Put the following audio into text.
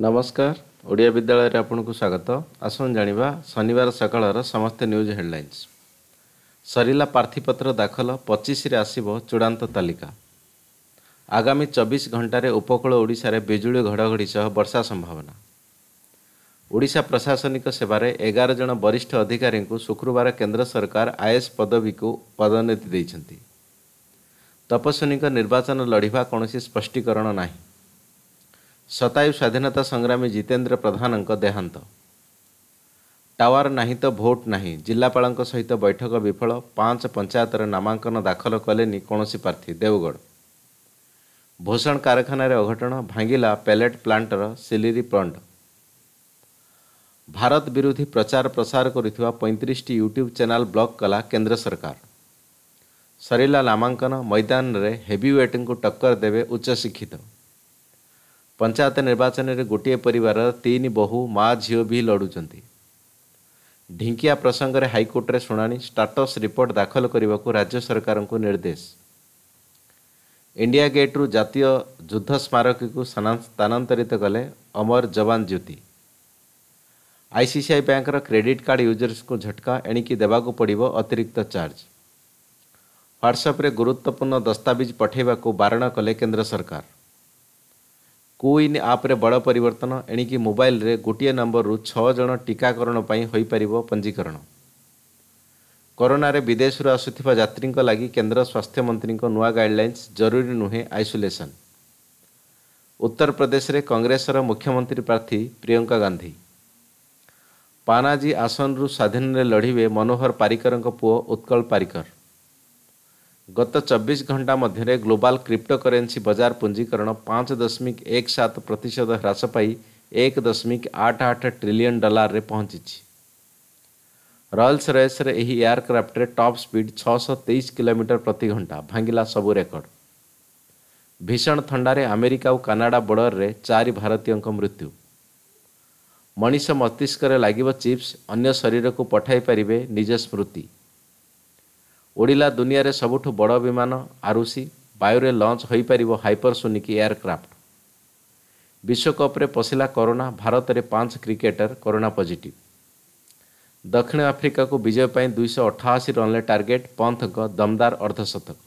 ନମସ୍କାର ଓଡ଼ିଆ ବିଦ୍ୟାଳୟରେ ଆପଣଙ୍କୁ ସ୍ୱାଗତ ଆସନ୍ତୁ ଜାଣିବା ଶନିବାର ସକାଳର ସମସ୍ତ ନ୍ୟୁଜ୍ ହେଡ଼ଲାଇନ୍ସ ସରିଲା ପ୍ରାର୍ଥୀପତ୍ର ଦାଖଲ ପଚିଶରେ ଆସିବ ଚୂଡ଼ାନ୍ତ ତାଲିକା ଆଗାମୀ ଚବିଶ ଘଣ୍ଟାରେ ଉପକୂଳ ଓଡ଼ିଶାରେ ବିଜୁଳି ଘଡ଼ଘଡ଼ି ସହ ବର୍ଷା ସମ୍ଭାବନା ଓଡ଼ିଶା ପ୍ରଶାସନିକ ସେବାରେ ଏଗାର ଜଣ ବରିଷ୍ଠ ଅଧିକାରୀଙ୍କୁ ଶୁକ୍ରବାର କେନ୍ଦ୍ର ସରକାର ଆଇଏଏସ୍ ପଦବୀକୁ ପଦୋନ୍ନତି ଦେଇଛନ୍ତି ତପସ୍ୱିନୀଙ୍କ ନିର୍ବାଚନ ଲଢ଼ିବା କୌଣସି ସ୍ପଷ୍ଟୀକରଣ ନାହିଁ ସତାୟୁ ସ୍ୱାଧୀନତା ସଂଗ୍ରାମୀ ଜିତେନ୍ଦ୍ର ପ୍ରଧାନଙ୍କ ଦେହାନ୍ତ ଟାୱାର ନାହିଁ ତ ଭୋଟ ନାହିଁ ଜିଲ୍ଲାପାଳଙ୍କ ସହିତ ବୈଠକ ବିଫଳ ପାଞ୍ଚ ପଞ୍ଚାୟତରେ ନାମାଙ୍କନ ଦାଖଲ କଲେନି କୌଣସି ପ୍ରାର୍ଥୀ ଦେଓଗଡ଼ ଭୂଷଣ କାରଖାନାରେ ଅଘଟଣ ଭାଙ୍ଗିଲା ପ୍ୟାଲେଟ୍ ପ୍ଲାଣ୍ଟର ସିଲିରି ପ୍ଲଣ୍ଟ ଭାରତ ବିରୋଧୀ ପ୍ରଚାର ପ୍ରସାର କରୁଥିବା ପଇଁତିରିଶଟି ୟୁଟ୍ୟୁବ୍ ଚ୍ୟାନେଲ୍ ବ୍ଲକ୍ କଲା କେନ୍ଦ୍ର ସରକାର ସରିଲା ନାମାଙ୍କନ ମଇଦାନରେ ହେଭି ୱେଟ୍ଙ୍କୁ ଟକ୍କର ଦେବେ ଉଚ୍ଚଶିକ୍ଷିତ ପଞ୍ଚାୟତ ନିର୍ବାଚନରେ ଗୋଟିଏ ପରିବାରର ତିନି ବହୁ ମା ଝିଅ ବି ଲଢ଼ୁଛନ୍ତି ଢିଙ୍କିଆ ପ୍ରସଙ୍ଗରେ ହାଇକୋର୍ଟରେ ଶୁଣାଣି ଷ୍ଟାଟସ୍ ରିପୋର୍ଟ ଦାଖଲ କରିବାକୁ ରାଜ୍ୟ ସରକାରଙ୍କୁ ନିର୍ଦ୍ଦେଶ ଇଣ୍ଡିଆ ଗେଟ୍ରୁ ଜାତୀୟ ଯୁଦ୍ଧ ସ୍ମାରକୀକୁ ସ୍ଥାନାନ୍ତରିତ କଲେ ଅମର ଯବାନ ଜ୍ୟୋତି ଆଇସିସିଆଇ ବ୍ୟାଙ୍କର କ୍ରେଡିଟ୍ କାର୍ଡ଼ ୟୁଜର୍ସଙ୍କୁ ଝଟକା ଏଣିକି ଦେବାକୁ ପଡ଼ିବ ଅତିରିକ୍ତ ଚାର୍ଜ ହ୍ୱାଟ୍ସଆପ୍ରେ ଗୁରୁତ୍ୱପୂର୍ଣ୍ଣ ଦସ୍ତାବିଜ ପଠାଇବାକୁ ବାରଣ କଲେ କେନ୍ଦ୍ର ସରକାର କୁଇନ୍ ଆପ୍ରେ ବଡ଼ ପରିବର୍ତ୍ତନ ଏଣିକି ମୋବାଇଲ୍ରେ ଗୋଟିଏ ନମ୍ବରରୁ ଛଅ ଜଣ ଟିକାକରଣ ପାଇଁ ହୋଇପାରିବ ପଞ୍ଜୀକରଣ କରୋନାରେ ବିଦେଶରୁ ଆସୁଥିବା ଯାତ୍ରୀଙ୍କ ଲାଗି କେନ୍ଦ୍ର ସ୍ୱାସ୍ଥ୍ୟମନ୍ତ୍ରୀଙ୍କ ନୂଆ ଗାଇଡ଼ଲାଇନ୍ସ ଜରୁରୀ ନୁହେଁ ଆଇସୋଲେସନ୍ ଉତ୍ତରପ୍ରଦେଶରେ କଂଗ୍ରେସର ମୁଖ୍ୟମନ୍ତ୍ରୀ ପ୍ରାର୍ଥୀ ପ୍ରିୟଙ୍କା ଗାନ୍ଧୀ ପାନାଜୀ ଆସନରୁ ସ୍ୱାଧୀନରେ ଲଢ଼ିବେ ମନୋହର ପାରିକରଙ୍କ ପୁଅ ଉତ୍କଳ ପାରିକର ଗତ ଚବିଶ ଘଣ୍ଟା ମଧ୍ୟରେ ଗ୍ଲୋବାଲ୍ କ୍ରିପ୍ଟୋ କରେନ୍ସି ବଜାର ପୁଞ୍ଜିକରଣ ପାଞ୍ଚ ଦଶମିକ ଏକ ସାତ ପ୍ରତିଶତ ହ୍ରାସ ପାଇ ଏକ ଦଶମିକ ଆଠ ଆଠ ଟ୍ରିଲିୟନ୍ ଡଲାରରେ ପହଞ୍ଚିଛି ରୟାଲ୍ସ ରେସ୍ରେ ଏହି ଏୟାରକ୍ରାଫ୍ଟରେ ଟପ୍ ସ୍ପିଡ୍ ଛଅଶହ ତେଇଶ କିଲୋମିଟର ପ୍ରତି ଘଣ୍ଟା ଭାଙ୍ଗିଲା ସବୁ ରେକର୍ଡ ଭୀଷଣ ଥଣ୍ଡାରେ ଆମେରିକା ଓ କାନାଡ଼ା ବର୍ଡରରେ ଚାରି ଭାରତୀୟଙ୍କ ମୃତ୍ୟୁ ମଣିଷ ମସ୍ତିଷ୍କରେ ଲାଗିବ ଚିପ୍ସ ଅନ୍ୟ ଶରୀରକୁ ପଠାଇ ପାରିବେ ନିଜ ସ୍ମୃତି ଓଡ଼ିଲା ଦୁନିଆରେ ସବୁଠୁ ବଡ଼ ବିମାନ ଆରୁସି ବାୟୁରେ ଲଞ୍ଚ ହୋଇପାରିବ ହାଇପରସୋନିକ୍ ଏୟାରକ୍ରାଫ୍ଟ ବିଶ୍ୱକପ୍ରେ ପଶିଲା କରୋନା ଭାରତରେ ପାଞ୍ଚ କ୍ରିକେଟର କରୋନା ପଜିଟିଭ୍ ଦକ୍ଷିଣ ଆଫ୍ରିକାକୁ ବିଜୟ ପାଇଁ ଦୁଇଶହ ଅଠାଅଶୀ ରନ୍ରେ ଟାର୍ଗେଟ୍ ପନ୍ଥଙ୍କ ଦମଦାର ଅର୍ଦ୍ଧଶତକ